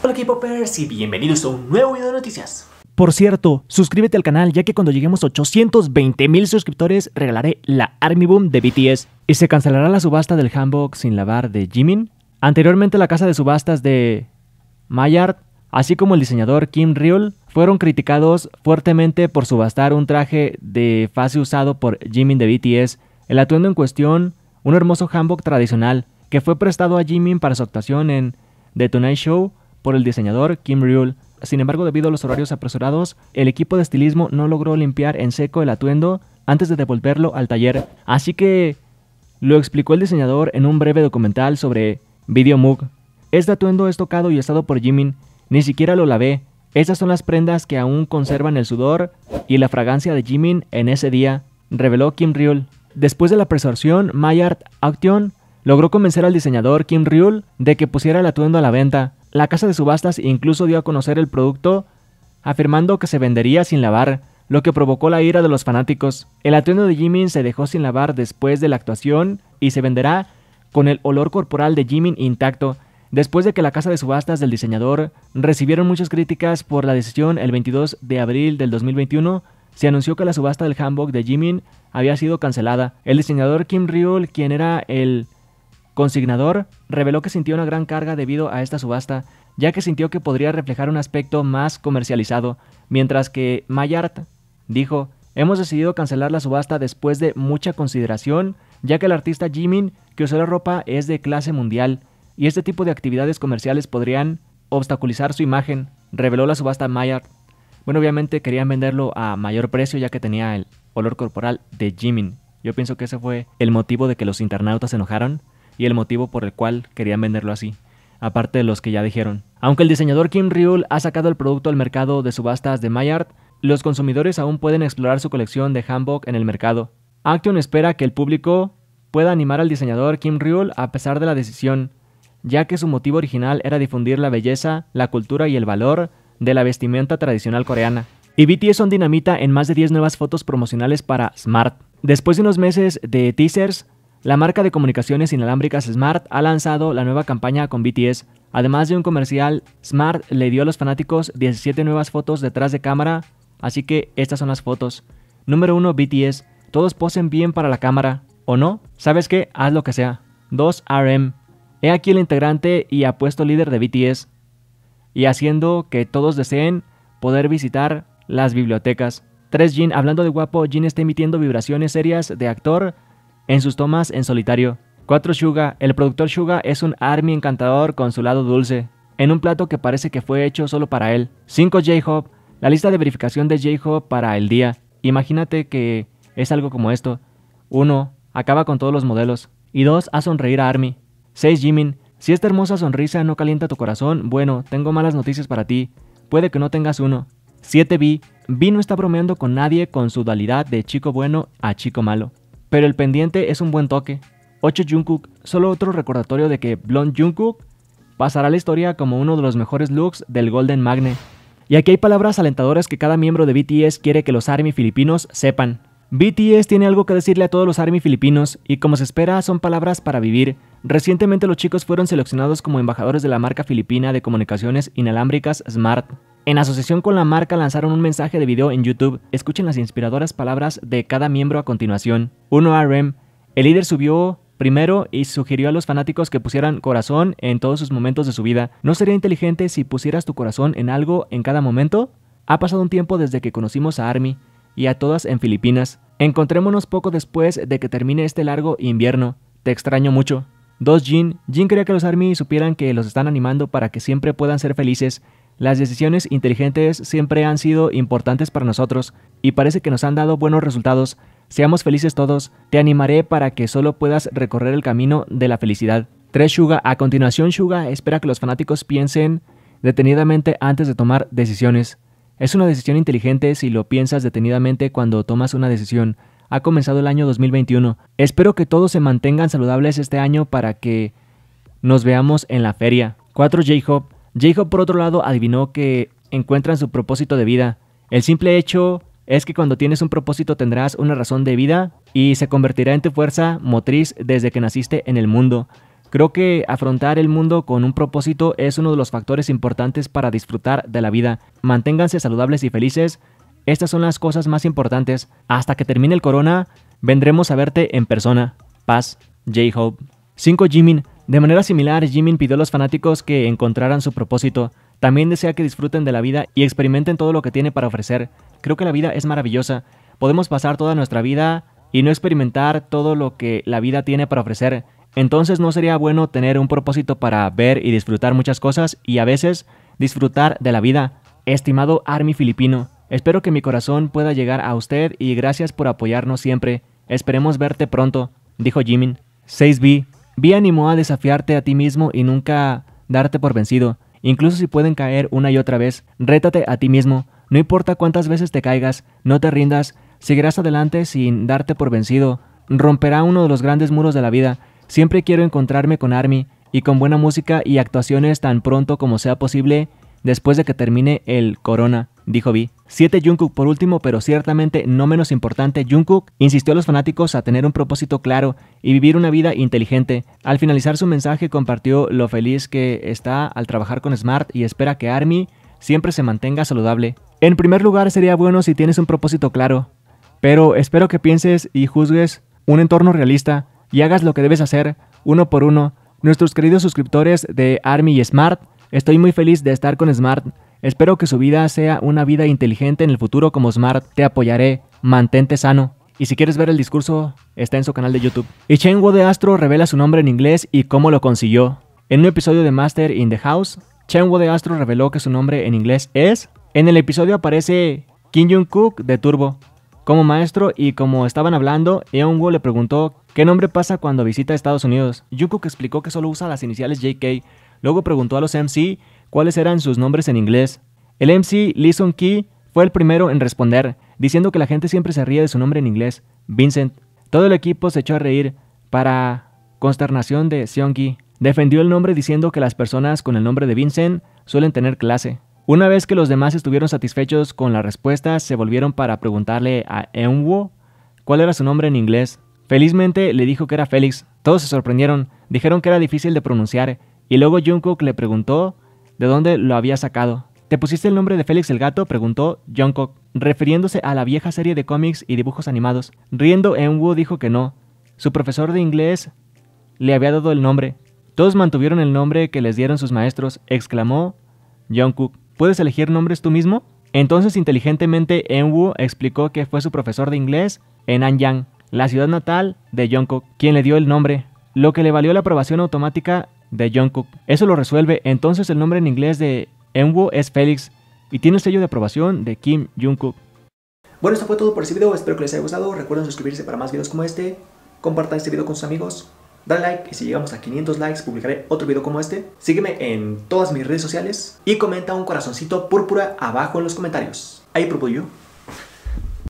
Hola equipo y bienvenidos a un nuevo video de noticias. Por cierto, suscríbete al canal ya que cuando lleguemos a 820 mil suscriptores regalaré la Army Boom de BTS y se cancelará la subasta del handbook sin lavar de Jimin, anteriormente la casa de subastas de Mayard, así como el diseñador Kim Ryul fueron criticados fuertemente por subastar un traje de fase usado por Jimin de BTS, el atuendo en cuestión, un hermoso handbook tradicional que fue prestado a Jimin para su actuación en The Tonight Show por el diseñador Kim Ryul. Sin embargo, debido a los horarios apresurados, el equipo de estilismo no logró limpiar en seco el atuendo antes de devolverlo al taller. Así que lo explicó el diseñador en un breve documental sobre Mug. Este atuendo es tocado y estado por Jimin, ni siquiera lo lavé. Estas son las prendas que aún conservan el sudor y la fragancia de Jimin en ese día, reveló Kim Ryul. Después de la presorción, Myart Action logró convencer al diseñador Kim Ryul de que pusiera el atuendo a la venta. La casa de subastas incluso dio a conocer el producto afirmando que se vendería sin lavar, lo que provocó la ira de los fanáticos. El atuendo de Jimin se dejó sin lavar después de la actuación y se venderá con el olor corporal de Jimin intacto. Después de que la casa de subastas del diseñador recibieron muchas críticas por la decisión el 22 de abril del 2021, se anunció que la subasta del handbook de Jimin había sido cancelada. El diseñador Kim Ryul, quien era el consignador, reveló que sintió una gran carga debido a esta subasta, ya que sintió que podría reflejar un aspecto más comercializado, mientras que Mayart dijo, hemos decidido cancelar la subasta después de mucha consideración, ya que el artista Jimin que usó la ropa es de clase mundial, y este tipo de actividades comerciales podrían obstaculizar su imagen, reveló la subasta Mayart Bueno, obviamente querían venderlo a mayor precio ya que tenía el olor corporal de Jimin. Yo pienso que ese fue el motivo de que los internautas se enojaron, y el motivo por el cual querían venderlo así, aparte de los que ya dijeron. Aunque el diseñador Kim Ryul ha sacado el producto al mercado de subastas de MyArt. los consumidores aún pueden explorar su colección de hanbok en el mercado. Action espera que el público pueda animar al diseñador Kim Ryul a pesar de la decisión, ya que su motivo original era difundir la belleza, la cultura y el valor de la vestimenta tradicional coreana. Y BTS son dinamita en más de 10 nuevas fotos promocionales para Smart. Después de unos meses de teasers, la marca de comunicaciones inalámbricas Smart ha lanzado la nueva campaña con BTS. Además de un comercial, Smart le dio a los fanáticos 17 nuevas fotos detrás de cámara, así que estas son las fotos. Número 1 BTS, todos posen bien para la cámara, ¿o no? ¿Sabes qué? Haz lo que sea. 2 RM, he aquí el integrante y apuesto líder de BTS, y haciendo que todos deseen poder visitar las bibliotecas. 3 Jin, hablando de guapo, Jin está emitiendo vibraciones serias de actor en sus tomas en solitario. 4. Suga. El productor Suga es un army encantador con su lado dulce, en un plato que parece que fue hecho solo para él. 5. J-Hop. La lista de verificación de J-Hop para el día. Imagínate que es algo como esto. 1. Acaba con todos los modelos. Y 2. A sonreír a Army. 6. Jimin. Si esta hermosa sonrisa no calienta tu corazón, bueno, tengo malas noticias para ti. Puede que no tengas uno. 7. B. B no está bromeando con nadie con su dualidad de chico bueno a chico malo. Pero el pendiente es un buen toque. 8 Jungkook, solo otro recordatorio de que Blond Jungkook pasará a la historia como uno de los mejores looks del Golden Magnet. Y aquí hay palabras alentadoras que cada miembro de BTS quiere que los ARMY filipinos sepan. BTS tiene algo que decirle a todos los ARMY filipinos y como se espera son palabras para vivir. Recientemente los chicos fueron seleccionados como embajadores de la marca filipina de comunicaciones inalámbricas Smart. En asociación con la marca lanzaron un mensaje de video en YouTube. Escuchen las inspiradoras palabras de cada miembro a continuación. 1RM. El líder subió primero y sugirió a los fanáticos que pusieran corazón en todos sus momentos de su vida. ¿No sería inteligente si pusieras tu corazón en algo en cada momento? Ha pasado un tiempo desde que conocimos a Army y a todas en Filipinas. Encontrémonos poco después de que termine este largo invierno. Te extraño mucho. 2. Jin. Jin quería que los Army supieran que los están animando para que siempre puedan ser felices. Las decisiones inteligentes siempre han sido importantes para nosotros y parece que nos han dado buenos resultados. Seamos felices todos. Te animaré para que solo puedas recorrer el camino de la felicidad. 3. Shuga. A continuación, Shuga espera que los fanáticos piensen detenidamente antes de tomar decisiones. Es una decisión inteligente si lo piensas detenidamente cuando tomas una decisión. Ha comenzado el año 2021. Espero que todos se mantengan saludables este año para que nos veamos en la feria. 4. J-Hop. j por otro lado adivinó que encuentran su propósito de vida. El simple hecho es que cuando tienes un propósito tendrás una razón de vida y se convertirá en tu fuerza motriz desde que naciste en el mundo. Creo que afrontar el mundo con un propósito es uno de los factores importantes para disfrutar de la vida. Manténganse saludables y felices. Estas son las cosas más importantes. Hasta que termine el corona, vendremos a verte en persona. Paz, J-Hope. 5. Jimin. De manera similar, Jimin pidió a los fanáticos que encontraran su propósito. También desea que disfruten de la vida y experimenten todo lo que tiene para ofrecer. Creo que la vida es maravillosa. Podemos pasar toda nuestra vida y no experimentar todo lo que la vida tiene para ofrecer. Entonces no sería bueno tener un propósito para ver y disfrutar muchas cosas y a veces disfrutar de la vida. Estimado Army Filipino, espero que mi corazón pueda llegar a usted y gracias por apoyarnos siempre. Esperemos verte pronto, dijo Jimin. 6B. Vi animó a desafiarte a ti mismo y nunca darte por vencido. Incluso si pueden caer una y otra vez, rétate a ti mismo. No importa cuántas veces te caigas, no te rindas, seguirás adelante sin darte por vencido. Romperá uno de los grandes muros de la vida Siempre quiero encontrarme con Army y con buena música y actuaciones tan pronto como sea posible después de que termine el Corona, dijo Vi. 7. Jungkook por último, pero ciertamente no menos importante, Jungkook insistió a los fanáticos a tener un propósito claro y vivir una vida inteligente. Al finalizar su mensaje compartió lo feliz que está al trabajar con Smart y espera que Army siempre se mantenga saludable. En primer lugar, sería bueno si tienes un propósito claro, pero espero que pienses y juzgues un entorno realista y hagas lo que debes hacer uno por uno, nuestros queridos suscriptores de Army y Smart, estoy muy feliz de estar con Smart. Espero que su vida sea una vida inteligente en el futuro como Smart. Te apoyaré, mantente sano. Y si quieres ver el discurso, está en su canal de YouTube. Y Chen de Astro revela su nombre en inglés y cómo lo consiguió. En un episodio de Master in the House, Chen de Astro reveló que su nombre en inglés es... En el episodio aparece Kim Jung Cook de Turbo, como maestro y como estaban hablando, Yeon-Woo le preguntó qué nombre pasa cuando visita Estados Unidos. Yukuk explicó que solo usa las iniciales JK. Luego preguntó a los MC cuáles eran sus nombres en inglés. El MC Lee song ki fue el primero en responder, diciendo que la gente siempre se ríe de su nombre en inglés, Vincent. Todo el equipo se echó a reír para consternación de Seung-Ki. Defendió el nombre diciendo que las personas con el nombre de Vincent suelen tener clase. Una vez que los demás estuvieron satisfechos con la respuesta, se volvieron para preguntarle a Eunwoo cuál era su nombre en inglés. Felizmente le dijo que era Félix. Todos se sorprendieron, dijeron que era difícil de pronunciar, y luego Jungkook le preguntó de dónde lo había sacado. ¿Te pusiste el nombre de Félix el Gato? preguntó Jungkook, refiriéndose a la vieja serie de cómics y dibujos animados. Riendo, Eunwoo dijo que no. Su profesor de inglés le había dado el nombre. Todos mantuvieron el nombre que les dieron sus maestros, exclamó Jungkook. ¿Puedes elegir nombres tú mismo? Entonces inteligentemente Enwu explicó que fue su profesor de inglés en Anyang, la ciudad natal de Jungkook, quien le dio el nombre, lo que le valió la aprobación automática de Jungkook. Eso lo resuelve, entonces el nombre en inglés de Enwu es Félix y tiene el sello de aprobación de Kim Jungkook. Bueno, esto fue todo por este video, espero que les haya gustado, recuerden suscribirse para más videos como este, compartan este video con sus amigos, Dale like y si llegamos a 500 likes publicaré otro video como este. Sígueme en todas mis redes sociales y comenta un corazoncito púrpura abajo en los comentarios. Ahí propongo yo.